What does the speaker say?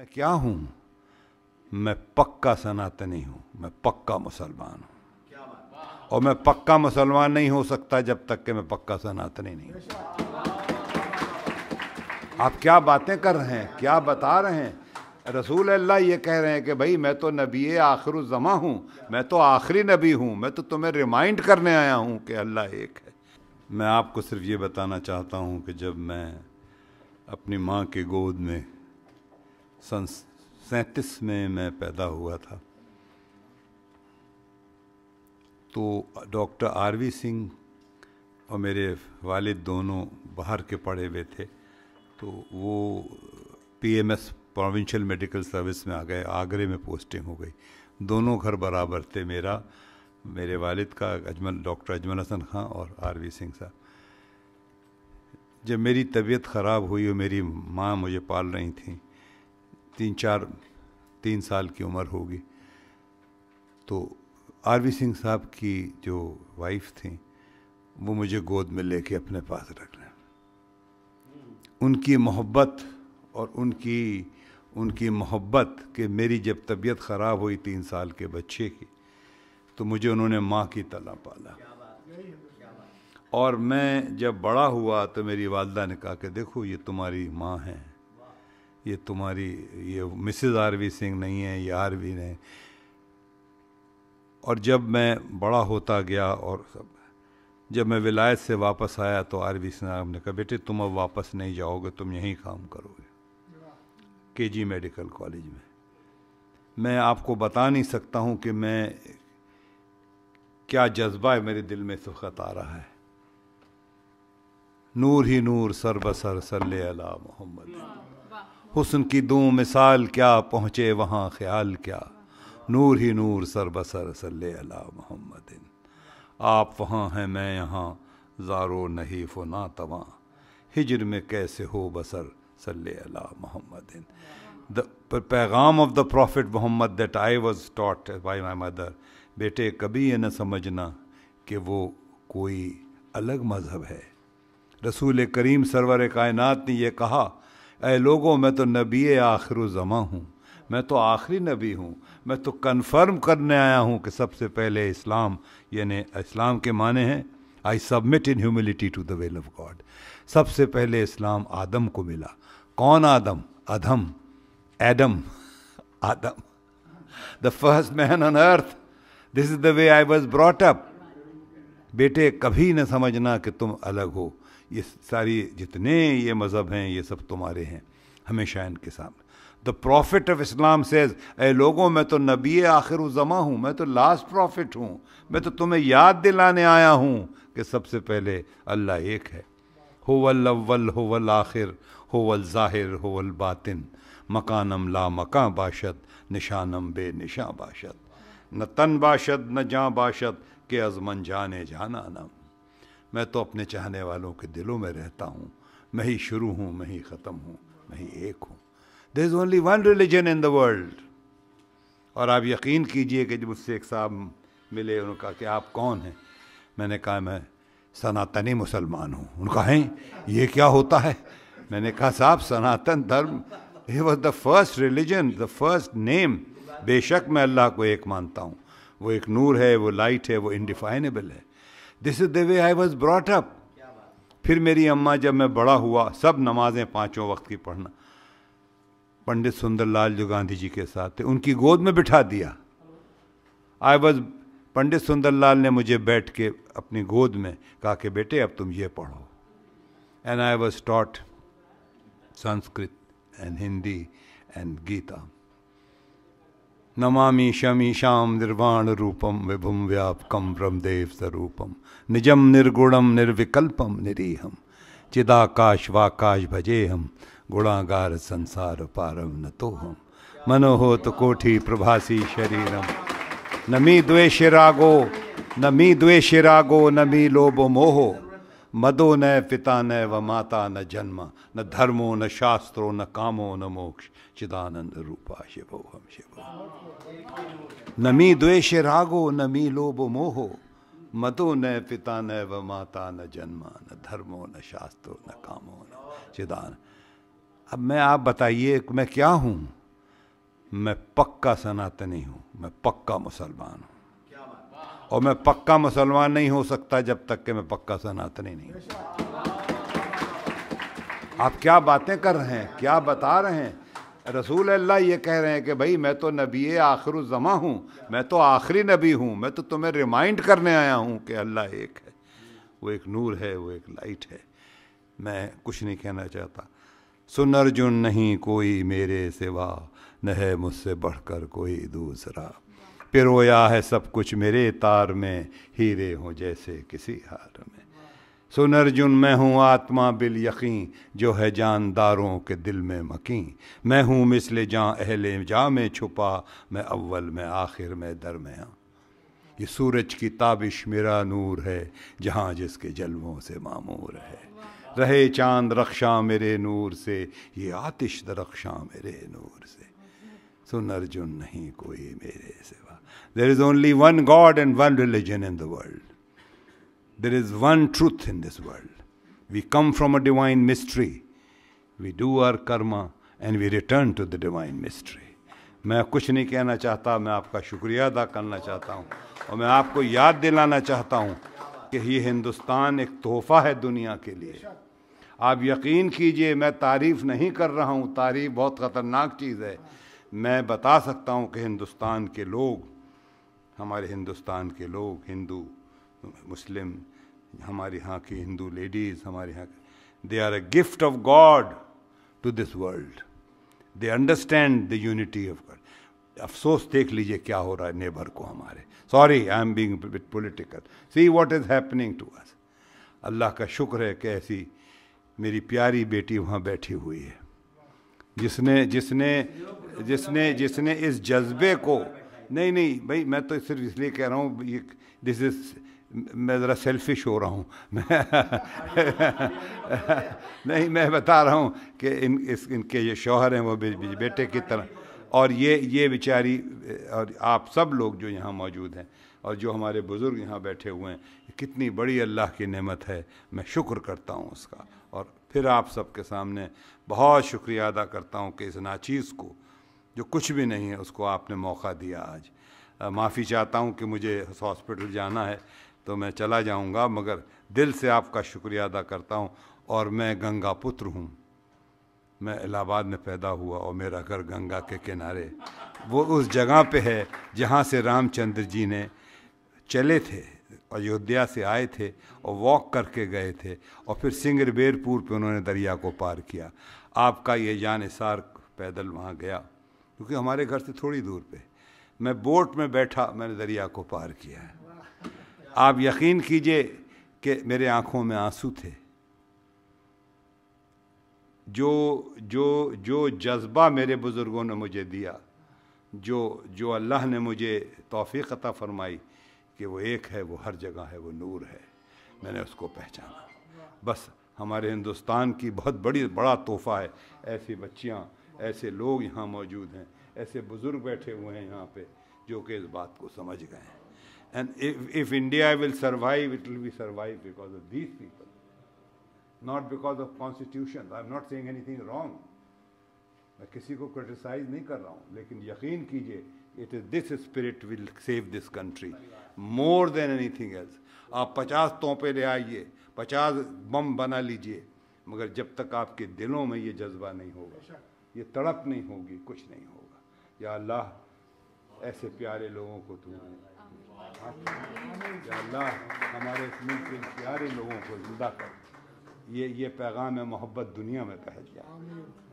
मैं क्या हूं मैं पक्का सनातनी हूं मैं पक्का मुसलमान हूं और मैं पक्का मुसलमान नहीं हो सकता जब तक कि मैं पक्का सनातनी नहीं हूं आप क्या बातें कर रहे हैं क्या बता रहे हैं रसूल अल्लाह ये कह रहे हैं कि भाई मैं तो नबी आखिर ज़मा हूँ मैं तो आखिरी नबी हूँ मैं तो तुम्हें रिमाइंड करने आया हूँ कि अल्लाह एक है मैं आपको सिर्फ ये बताना चाहता हूँ कि जब मैं अपनी माँ के गोद में सन सैंतीस में मैं पैदा हुआ था तो डॉक्टर आर वी सिंह और मेरे वालिद दोनों बाहर के पढ़े हुए थे तो वो पीएमएस प्रोविंशियल मेडिकल सर्विस में आ गए आगरे में पोस्टिंग हो गई दोनों घर बराबर थे मेरा मेरे वालिद का अजमल डॉक्टर अजमल हसन खां और आर वी सिंह साहब जब मेरी तबीयत ख़राब हुई और मेरी माँ मुझे पाल रही थी तीन चार तीन साल की उम्र होगी तो आर वी सिंह साहब की जो वाइफ थी वो मुझे गोद में लेके अपने पास रख लें उनकी मोहब्बत और उनकी उनकी मोहब्बत कि मेरी जब तबीयत ख़राब हुई तीन साल के बच्चे की तो मुझे उन्होंने माँ की तला पाला और मैं जब बड़ा हुआ तो मेरी वालदा ने कहा कि देखो ये तुम्हारी माँ है ये तुम्हारी ये मिसिज आर वी सिंह नहीं है ये आर वी नहीं और जब मैं बड़ा होता गया और सब जब मैं विलायत से वापस आया तो आर वी सिंह ने कहा बेटे तुम अब वापस नहीं जाओगे तुम यहीं काम करोगे के जी मेडिकल कॉलेज में मैं आपको बता नहीं सकता हूँ कि मैं क्या जज्बा है मेरे दिल में इस वक्त आ रहा है नूर ही नूर सरबसर सल्ले अला मोहम्मद हुसन की दो मिसाल क्या पहुँचे वहाँ ख्याल क्या नूर ही नूर सर बसर सल अला मोहम्मद आप वहाँ हैं मैं यहाँ ज़ारो नहीं फुना तवा हिजर में कैसे हो बसर सल अला मोहम्मद द पैगाम of the prophet Mohammad that I was taught by my mother बेटे कभी ये न समझना कि वो कोई अलग मज़हब है रसूल करीम सरवर कायनत ने यह कहा ए लोगों मैं तो नबी आखिर ज़मा हूँ मैं तो आखिरी नबी हूँ मैं तो कन्फर्म करने आया हूँ कि सबसे पहले इस्लाम यानी इस्लाम के माने हैं I submit in humility to the will of God सबसे पहले इस्लाम आदम को मिला कौन आदम अधम Adam Adam the first man on earth this is the way I was brought up बेटे कभी न समझना कि तुम अलग हो ये सारी जितने ये मज़हब हैं ये सब तुम्हारे हैं हमेशा इनके सामने the prophet of Islam says ए लोगों मैं तो नबी आखिर उजमा हूँ मैं तो लास्ट प्रॉफिट हूँ मैं तो तुम्हें याद दिलाने आया हूँ कि सबसे पहले अल्लाह एक है वल अव्वल वल आखिर वल ज़ाहिर वल बातिन मकानम ला मका बाशत निशानम बे निशा बाशत न तन बाशत न जा बाशत के अजमन जाने जाना नम मैं तो अपने चाहने वालों के दिलों में रहता हूँ मैं ही शुरू हूँ मैं ही ख़त्म हूँ मैं ही एक हूँ there is only one religion in the world और आप यकीन कीजिए कि जब मुझसे एक साहब मिले उन्होंने कहा कि आप कौन हैं मैंने कहा मैं सनातनी मुसलमान हूँ उनका हैं ये क्या होता है मैंने कहा साहब सनातन धर्म ही was the first religion the first name बेशक मैं अल्लाह को एक मानता हूँ वो एक नूर है वो लाइट है वो इनडिफाइनेबल है this is the way I was brought up फिर मेरी अम्मा जब मैं बड़ा हुआ सब नमाजें पाँचों वक्त की पढ़ना पंडित सुंदरलाल जो गांधी जी के साथ थे उनकी गोद में बिठा दिया आई वॉज पंडित सुंदरलाल ने मुझे बैठ के अपनी गोद में कहा कि बेटे अब तुम ये पढ़ो and I was taught Sanskrit and Hindi and Gita नमामि शमीशाम निर्वाण रूपम विभुम व्यापकम ब्रह्मदेव स्वरूपम निजम निर्गुणम निर्विकल्पम निरीहम चिदाकाश वाकाश भजे हम गुणागार संसार पारम न तो हम मनोहोत कोठी प्रभासी शरीरम नमी द्वेश द्वेष रागो नमी मी द्वेष रागो नमी लोभ मोहो मदो न पिता न व माता न जन्म न धर्मो न शास्त्रो न कामो न मोक्ष चिदानंद रूपा शिवो हम शिवो न मी द्वेश रागो न मी लोभ मोहो मदो न पिता न व माता न जन्म न धर्मो न शास्त्रो न कामो न चिदान अब मैं आप बताइए मैं क्या हूँ मैं पक्का सनातनी हूँ मैं पक्का मुसलमान हूँ और मैं पक्का मुसलमान नहीं हो सकता जब तक कि मैं पक्का सनातनी नहीं आप क्या बातें कर रहे हैं क्या बता रहे हैं रसूल अल्लाह ये कह रहे हैं कि भाई मैं तो नबी आखिर ज़मा हूँ मैं तो आखिरी नबी हूँ मैं तो तुम्हें रिमाइंड करने आया हूँ कि अल्लाह एक है वो एक नूर है वो एक लाइट है मैं कुछ नहीं कहना चाहता सुन अर्जुन नहीं कोई मेरे सिवा न है मुझसे बढ़कर कोई दूसरा पिरोया है सब कुछ मेरे तार में हीरे हों जैसे किसी हार में सुन अर्जुन मैं हूँ आत्मा बिल यकीन जो है जानदारों के दिल में मकी मैं हूँ मिसल जहाँ अहले जा में छुपा मैं अव्वल में आखिर में दर हाँ ये सूरज की ताबिश मेरा नूर है जहाँ जिसके जलवों से मामूर है रहे चांद रक्षा मेरे नूर से ये आतिश दरक्षा मेरे नूर से सुन अर्जुन नहीं कोई मेरे सिवा There is only one God and one religion in the world. There is one truth in this world. We come from a divine mystery. We do our karma and we return to the divine mystery. मैं कुछ नहीं कहना चाहता मैं आपका शुक्रिया अदा करना चाहता हूँ और मैं आपको याद दिलाना चाहता हूँ कि ये हिंदुस्तान एक तोहफ़ा है दुनिया के लिए आप यकीन कीजिए मैं तारीफ़ नहीं कर रहा हूँ तारीफ़ बहुत ख़तरनाक चीज़ है मैं बता सकता हूँ कि हिंदुस्तान के लोग हमारे हिंदुस्तान के लोग हिंदू मुस्लिम हमारे यहाँ की हिंदू लेडीज़ हमारे यहाँ they are a gift of God to this world they understand the unity of God अफसोस देख लीजिए क्या हो रहा है नेबर को हमारे sorry I am being with political see what is happening to us Allah का शुक्र है कि ऐसी मेरी प्यारी बेटी वहाँ बैठी हुई है जिसने जिसने जिसने जिसने इस जज्बे को नहीं नहीं भाई मैं तो सिर्फ इसलिए कह रहा हूँ ये दिस इज मैं ज़रा सेल्फिश हो रहा हूँ नहीं मैं बता रहा हूँ कि इन इस इनके ये शोहर हैं वो बेटे की तरह और ये ये बेचारी और आप सब लोग जो यहाँ मौजूद हैं और जो हमारे बुज़ुर्ग यहाँ बैठे हुए हैं कितनी बड़ी अल्लाह की नेमत है मैं शुक्र करता हूँ उसका और फिर आप सबके सामने बहुत शुक्रिया अदा करता हूँ कि इस नाचीज़ को जो कुछ भी नहीं है उसको आपने मौका दिया आज माफ़ी चाहता हूँ कि मुझे हॉस्पिटल जाना है तो मैं चला जाऊँगा मगर दिल से आपका शुक्रिया अदा करता हूँ और मैं गंगा पुत्र हूँ मैं इलाहाबाद में पैदा हुआ और मेरा घर गंगा के किनारे वो उस जगह पे है जहाँ से रामचंद्र जी ने चले थे अयोध्या से आए थे और वॉक करके गए थे और फिर सिंगरबेरपुर पे उन्होंने दरिया को पार किया आपका ये जान पैदल वहाँ गया क्योंकि हमारे घर से थोड़ी दूर पे मैं बोट में बैठा मैंने दरिया को पार किया है आप यकीन कीजिए कि मेरे आँखों में आंसू थे जो जो जो जज्बा मेरे बुज़ुर्गों ने मुझे दिया जो जो अल्लाह ने मुझे तोफ़ी अता फ़रमाई कि वो एक है वो हर जगह है वो नूर है मैंने उसको पहचाना बस हमारे हिंदुस्तान की बहुत बड़ी बड़ा तोहफ़ा है ऐसी बच्चियाँ ऐसे लोग यहाँ मौजूद हैं ऐसे बुज़ुर्ग बैठे हुए हैं यहाँ पे जो कि इस बात को समझ गए हैं and if India will survive it will be survive because of these people not because of constitution I am not saying anything wrong मैं किसी को क्रिटिसाइज नहीं कर रहा हूँ लेकिन यकीन कीजिए it is this spirit will save this country more than anything else आप पचास तोपे ले आइए पचास बम बना लीजिए मगर जब तक आपके दिलों में ये जज्बा नहीं होगा ये तड़प नहीं होगी कुछ नहीं होगा या अल्लाह ऐसे प्यारे लोगों को तू या अल्लाह हमारे इस मुल्क के प्यारे लोगों को ज़िंदा कर ये ये पैगाम मोहब्बत दुनिया में पहल जाए